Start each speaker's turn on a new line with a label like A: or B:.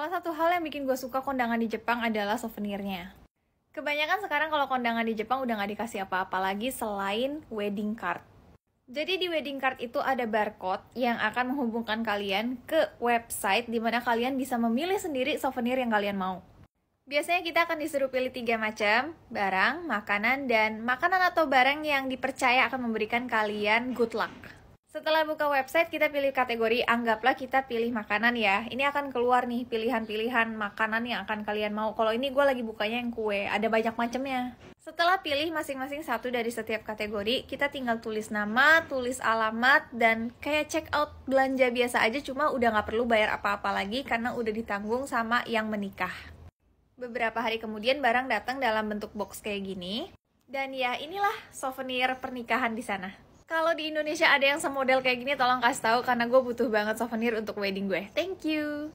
A: Salah satu hal yang bikin gue suka kondangan di Jepang adalah souvenirnya. Kebanyakan sekarang kalau kondangan di Jepang udah gak dikasih apa-apa lagi selain wedding card. Jadi di wedding card itu ada barcode yang akan menghubungkan kalian ke website di mana kalian bisa memilih sendiri souvenir yang kalian mau. Biasanya kita akan disuruh pilih tiga macam, barang, makanan, dan makanan atau barang yang dipercaya akan memberikan kalian good luck. Setelah buka website, kita pilih kategori. Anggaplah kita pilih makanan ya. Ini akan keluar nih pilihan-pilihan makanan yang akan kalian mau. Kalau ini gue lagi bukanya yang kue, ada banyak macamnya. Setelah pilih masing-masing satu dari setiap kategori, kita tinggal tulis nama, tulis alamat, dan kayak check out belanja biasa aja, cuma udah gak perlu bayar apa-apa lagi karena udah ditanggung sama yang menikah. Beberapa hari kemudian barang datang dalam bentuk box kayak gini. Dan ya inilah souvenir pernikahan di sana. Kalau di Indonesia ada yang semodel kayak gini tolong kasih tahu karena gue butuh banget souvenir untuk wedding gue. Thank you.